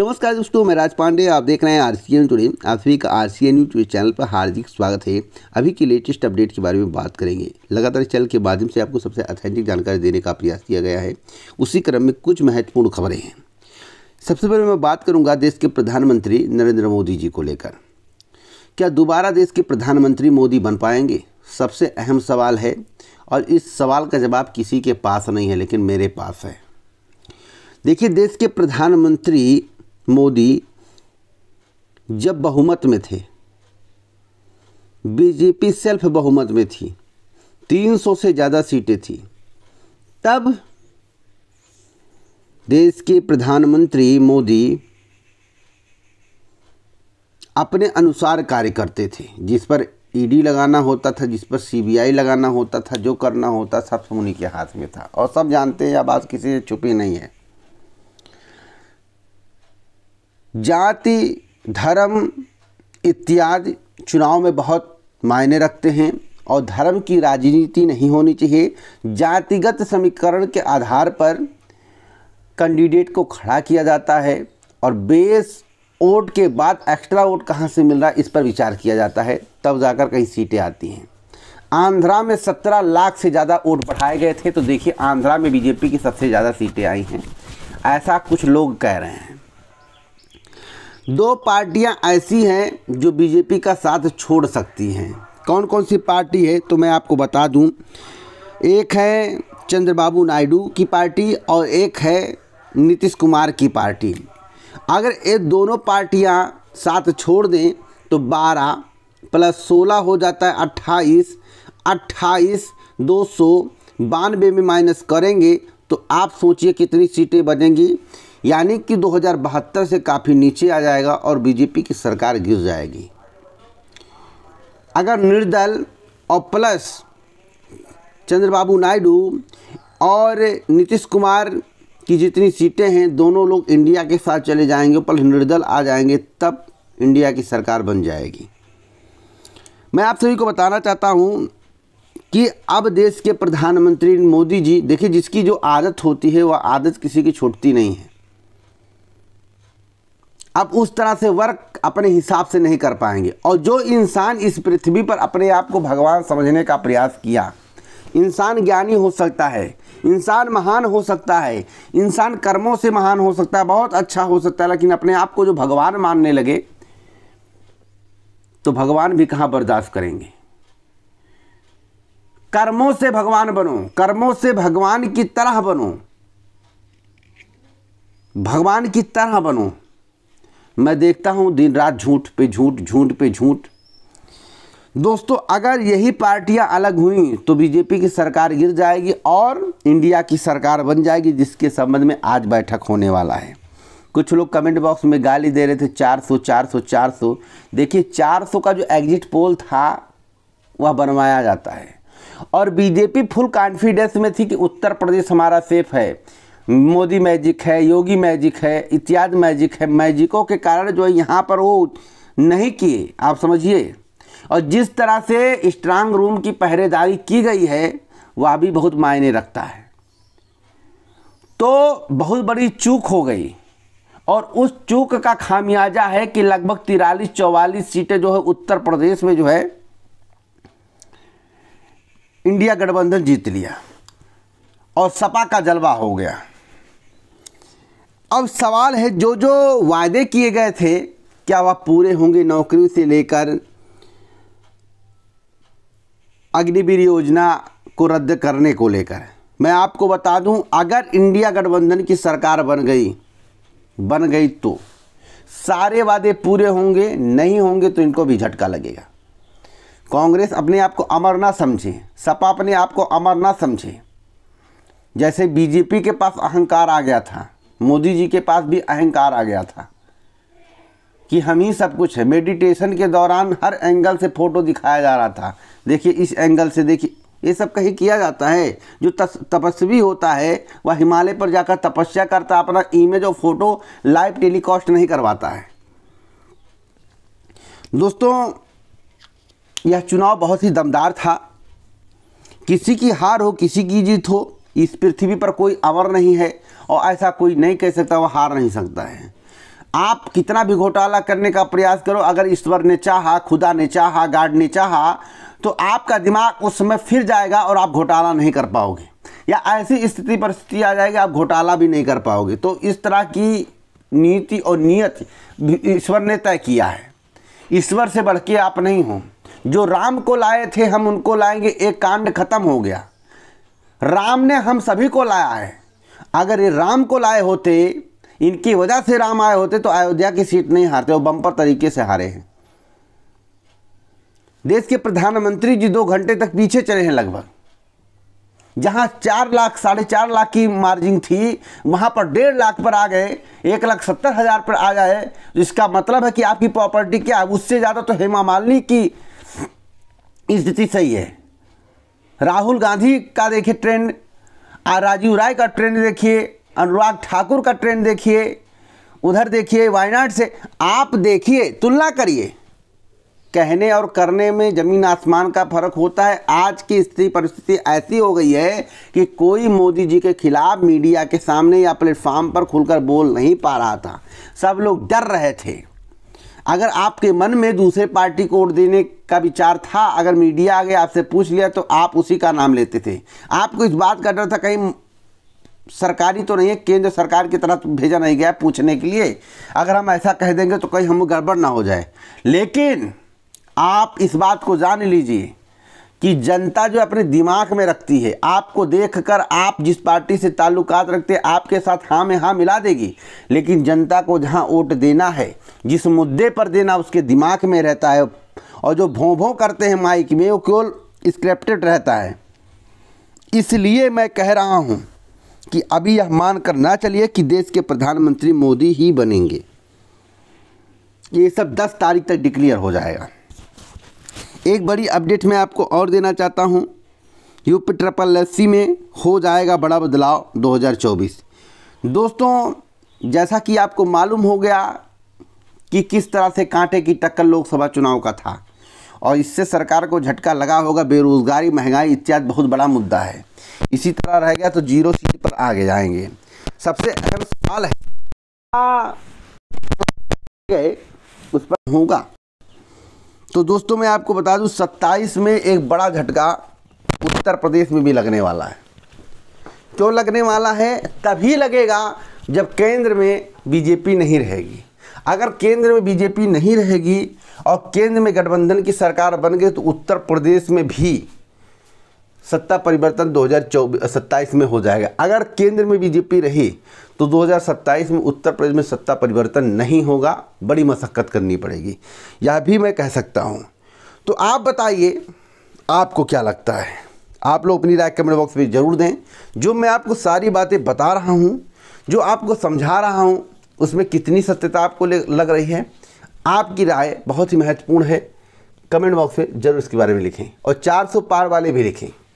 नमस्कार दोस्तों मैं राज पांडे आप देख रहे हैं आर सी एन टूडे आप सभी का R C N news channel पर हार्दिक स्वागत है अभी की लेटेस्ट अपडेट के बारे में बात करेंगे लगातार चैनल के माध्यम से आपको सबसे अथेंटिक जानकारी देने का प्रयास किया गया है उसी क्रम में कुछ महत्वपूर्ण खबरें हैं सबसे पहले मैं बात करूँगा देश के प्रधानमंत्री नरेंद्र मोदी जी को लेकर क्या दोबारा देश के प्रधानमंत्री मोदी बन पाएंगे सबसे अहम सवाल है और इस सवाल का जवाब किसी के पास नहीं है लेकिन मेरे पास है देखिए देश के प्रधानमंत्री मोदी जब बहुमत में थे बीजेपी सेल्फ बहुमत में थी 300 से ज़्यादा सीटें थी तब देश के प्रधानमंत्री मोदी अपने अनुसार कार्य करते थे जिस पर ईडी लगाना होता था जिस पर सीबीआई लगाना होता था जो करना होता सब उन्हीं के हाथ में था और सब जानते हैं अब आज किसी से छुपी नहीं है जाति धर्म इत्यादि चुनाव में बहुत मायने रखते हैं और धर्म की राजनीति नहीं होनी चाहिए जातिगत समीकरण के आधार पर कैंडिडेट को खड़ा किया जाता है और बेस वोट के बाद एक्स्ट्रा वोट कहाँ से मिल रहा है इस पर विचार किया जाता है तब जाकर कहीं सीटें आती हैं आंध्रा में 17 लाख से ज़्यादा वोट बढ़ाए गए थे तो देखिए आंध्रा में बीजेपी की सबसे ज़्यादा सीटें आई हैं ऐसा कुछ लोग कह रहे हैं दो पार्टियां ऐसी हैं जो बीजेपी का साथ छोड़ सकती हैं कौन कौन सी पार्टी है तो मैं आपको बता दूं एक है चंद्रबाबू नायडू की पार्टी और एक है नीतीश कुमार की पार्टी अगर ये दोनों पार्टियां साथ छोड़ दें तो 12 प्लस सोलह हो जाता है 28 28 दो सौ बानवे में माइनस करेंगे तो आप सोचिए कितनी सीटें बनेंगी यानी कि दो से काफ़ी नीचे आ जाएगा और बीजेपी की सरकार गिर जाएगी अगर निर्दल और प्लस चंद्रबाबू नायडू और नीतीश कुमार की जितनी सीटें हैं दोनों लोग इंडिया के साथ चले जाएंगे प्लस निर्दल आ जाएंगे तब इंडिया की सरकार बन जाएगी मैं आप सभी को बताना चाहता हूँ कि अब देश के प्रधानमंत्री मोदी जी देखिए जिसकी जो आदत होती है वह आदत किसी की छूटती नहीं है आप उस तरह से वर्क अपने हिसाब से नहीं कर पाएंगे और जो इंसान इस पृथ्वी पर अपने आप को भगवान समझने का प्रयास किया इंसान ज्ञानी हो सकता है इंसान महान हो सकता है इंसान कर्मों से महान हो सकता है बहुत अच्छा हो सकता है लेकिन अपने आप को जो भगवान मानने लगे तो भगवान भी कहाँ बर्दाश्त करेंगे कर्मों से भगवान बनो कर्मों से भगवान की तरह बनो भगवान की तरह बनो मैं देखता हूँ दिन रात झूठ पे झूठ झूठ पे झूठ दोस्तों अगर यही पार्टियां अलग हुई तो बीजेपी की सरकार गिर जाएगी और इंडिया की सरकार बन जाएगी जिसके संबंध में आज बैठक होने वाला है कुछ लोग कमेंट बॉक्स में गाली दे रहे थे 400 400 400 देखिए 400 का जो एग्जिट पोल था वह बनवाया जाता है और बीजेपी फुल कॉन्फिडेंस में थी कि उत्तर प्रदेश हमारा सेफ है मोदी मैजिक है योगी मैजिक है इत्यादि मैजिक है मैजिकों के कारण जो है यहाँ पर वो नहीं किए आप समझिए और जिस तरह से स्ट्रांग रूम की पहरेदारी की गई है वह भी बहुत मायने रखता है तो बहुत बड़ी चूक हो गई और उस चूक का खामियाजा है कि लगभग तिरालीस चौवालीस सीटें जो है उत्तर प्रदेश में जो है इंडिया गठबंधन जीत लिया और सपा का जलवा हो गया अब सवाल है जो जो वायदे किए गए थे क्या वह पूरे होंगे नौकरी से लेकर अग्निवीर योजना को रद्द करने को लेकर मैं आपको बता दूं अगर इंडिया गठबंधन की सरकार बन गई बन गई तो सारे वादे पूरे होंगे नहीं होंगे तो इनको भी झटका लगेगा कांग्रेस अपने आप को अमर ना समझे सपा अपने आप को अमर ना समझे जैसे बीजेपी के पास अहंकार आ गया था मोदी जी के पास भी अहंकार आ गया था कि हम ही सब कुछ है मेडिटेशन के दौरान हर एंगल से फ़ोटो दिखाया जा रहा था देखिए इस एंगल से देखिए ये सब कहीं किया जाता है जो तपस्वी होता है वह हिमालय पर जाकर तपस्या करता अपना इमेज और फोटो लाइव टेलीकास्ट नहीं करवाता है दोस्तों यह चुनाव बहुत ही दमदार था किसी की हार हो किसी की जीत हो इस पृथ्वी पर कोई अवर नहीं है और ऐसा कोई नहीं कह सकता वह हार नहीं सकता है आप कितना भी घोटाला करने का प्रयास करो अगर ईश्वर ने चाहा खुदा ने चाहा गाड ने चाहा तो आपका दिमाग उस समय फिर जाएगा और आप घोटाला नहीं कर पाओगे या ऐसी स्थिति परिस्थिति आ जाएगी आप घोटाला भी नहीं कर पाओगे तो इस तरह की नीति और नियत ईश्वर ने तय किया है ईश्वर से बढ़ के आप नहीं हो जो राम को लाए थे हम उनको लाएंगे एक कांड खत्म हो गया राम ने हम सभी को लाया है अगर ये राम को लाए होते इनकी वजह से राम आए होते तो अयोध्या की सीट नहीं हारते वो बम्पर तरीके से हारे हैं देश के प्रधानमंत्री जी दो घंटे तक पीछे चले हैं लगभग जहां चार लाख साढ़े चार लाख की मार्जिन थी वहां पर डेढ़ लाख पर आ गए एक लाख सत्तर हज़ार पर आ जाए तो इसका मतलब है कि आपकी प्रॉपर्टी क्या है उससे ज़्यादा तो हेमा मालिनी की स्थिति सही है राहुल गांधी का देखिए ट्रेंड और राजीव राय का ट्रेंड देखिए अनुराग ठाकुर का ट्रेंड देखिए उधर देखिए वायनाड से आप देखिए तुलना करिए कहने और करने में ज़मीन आसमान का फर्क होता है आज की स्थिति परिस्थिति ऐसी हो गई है कि कोई मोदी जी के खिलाफ मीडिया के सामने या प्लेटफॉर्म पर खुलकर बोल नहीं पा रहा था सब लोग डर रहे थे अगर आपके मन में दूसरे पार्टी को वोट देने का विचार था अगर मीडिया आगे आपसे पूछ लिया तो आप उसी का नाम लेते थे आपको इस बात का डर था कहीं सरकारी तो नहीं है केंद्र सरकार की तरफ तो भेजा नहीं गया पूछने के लिए अगर हम ऐसा कह देंगे तो कहीं हम गड़बड़ ना हो जाए लेकिन आप इस बात को जान लीजिए कि जनता जो अपने दिमाग में रखती है आपको देखकर आप जिस पार्टी से ताल्लुकात रखते हैं आपके साथ हाँ में हाँ मिला देगी लेकिन जनता को जहाँ वोट देना है जिस मुद्दे पर देना उसके दिमाग में रहता है और जो भों भों करते हैं माइक में वो केवल स्क्रिप्टेड रहता है इसलिए मैं कह रहा हूँ कि अभी यह मान कर ना चलिए कि देश के प्रधानमंत्री मोदी ही बनेंगे ये सब 10 तारीख तक डिक्लेयर हो जाएगा एक बड़ी अपडेट मैं आपको और देना चाहता हूँ यूपी ट्रिपल एस में हो जाएगा बड़ा बदलाव 2024 दोस्तों जैसा कि आपको मालूम हो गया कि किस तरह से कांटे की टक्कर लोकसभा चुनाव का था और इससे सरकार को झटका लगा होगा बेरोज़गारी महंगाई इत्यादि बहुत बड़ा मुद्दा है इसी तरह रह गया तो जीरो सीट पर आगे जाएंगे सबसे अहम सवाल है गए उस पर होगा तो दोस्तों मैं आपको बता दूं 27 में एक बड़ा झटका उत्तर प्रदेश में भी लगने वाला है क्यों लगने वाला है तभी लगेगा जब केंद्र में बीजेपी नहीं रहेगी अगर केंद्र में बीजेपी नहीं रहेगी और केंद्र में गठबंधन की सरकार बन गई तो उत्तर प्रदेश में भी सत्ता परिवर्तन 2024 में हो जाएगा अगर केंद्र में बीजेपी रही तो 2027 में उत्तर प्रदेश में सत्ता परिवर्तन नहीं होगा बड़ी मशक्क़त करनी पड़ेगी यह भी मैं कह सकता हूँ तो आप बताइए आपको क्या लगता है आप लोग अपनी राय कमेंट बॉक्स में ज़रूर दें जो मैं आपको सारी बातें बता रहा हूँ जो आपको समझा रहा हूँ उसमें कितनी सत्यता आपको लग रही है आपकी राय बहुत ही महत्वपूर्ण है कमेंट बॉक्स में ज़रूर इसके बारे में लिखें और 400 पार वाले भी लिखें